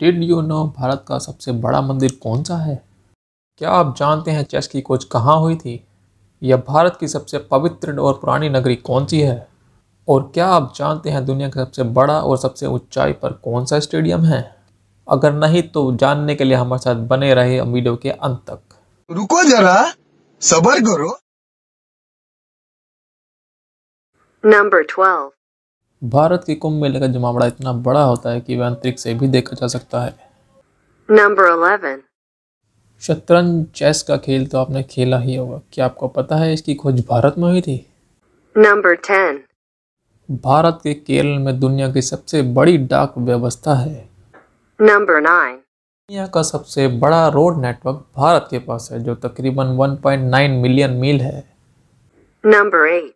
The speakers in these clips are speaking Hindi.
डिड यू नो भारत का सबसे बड़ा मंदिर कौन सा है क्या आप जानते हैं चेस की खोज कहाँ हुई थी यह भारत की सबसे पवित्र और पुरानी नगरी कौन सी है और क्या आप जानते हैं दुनिया का सबसे बड़ा और सबसे ऊंचाई पर कौन सा स्टेडियम है अगर नहीं तो जानने के लिए हमारे साथ बने रहे वीडियो के अंत तक रुको जरा सबर करो नंबर ट्वेल्व भारत के कुंभ मेले का जमावड़ा इतना बड़ा होता है कि वह अंतरिक्ष से भी देखा जा सकता है नंबर अलेवन शतरंज चेस का खेल तो आपने खेला ही होगा क्या आपको पता है इसकी खोज भारत में हुई थी नंबर टेन भारत के केरल में दुनिया की सबसे बड़ी डाक व्यवस्था है नंबर नाइन दुनिया का सबसे बड़ा रोड नेटवर्क भारत के पास है जो तकरीबन 1.9 मिलियन मील है नंबर एट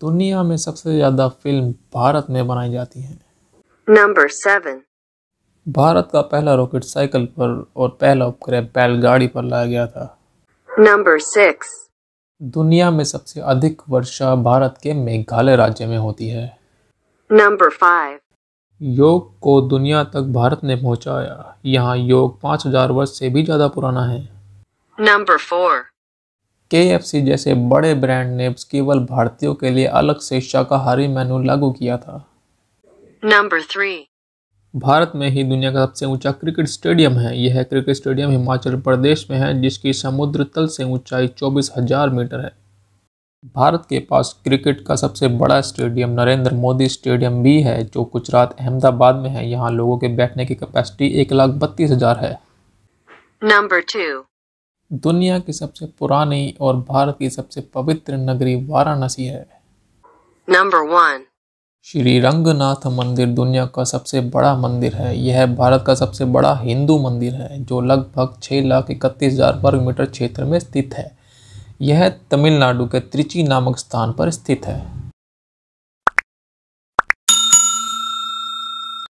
दुनिया में सबसे ज़्यादा फिल्म भारत में बनाई जाती है नंबर सेवन भारत का पहला रॉकेट साइकिल पर और पहला उपग्रह बैलगाड़ी पर लाया गया था नंबर सिक्स दुनिया में सबसे अधिक वर्षा भारत के मेघालय राज्य में होती है नंबर फाइव योग को दुनिया तक भारत ने पहुंचाया यहाँ योग पाँच हजार वर्ष से भी ज़्यादा पुराना है नंबर फोर के जैसे बड़े ब्रांड ने केवल भारतीयों के लिए अलग से शाकाहारी मेनू लागू किया था नंबर थ्री भारत में ही दुनिया का सबसे ऊंचा क्रिकेट स्टेडियम है यह क्रिकेट स्टेडियम हिमाचल प्रदेश में है जिसकी समुद्र तल से ऊंचाई चौबीस हजार मीटर है भारत के पास क्रिकेट का सबसे बड़ा स्टेडियम नरेंद्र मोदी स्टेडियम भी है जो गुजरात अहमदाबाद में है यहाँ लोगों के बैठने की कैपेसिटी एक लाख बत्तीस हजार है नंबर टू दुनिया की सबसे पुरानी और भारत की सबसे पवित्र नगरी वाराणसी है नंबर वन श्री रंगनाथ मंदिर दुनिया का सबसे बड़ा मंदिर है यह भारत का सबसे बड़ा हिंदू मंदिर है जो लगभग छः लाख इकतीस हज़ार वर्ग मीटर क्षेत्र में स्थित है यह तमिलनाडु के त्रिची नामक स्थान पर स्थित है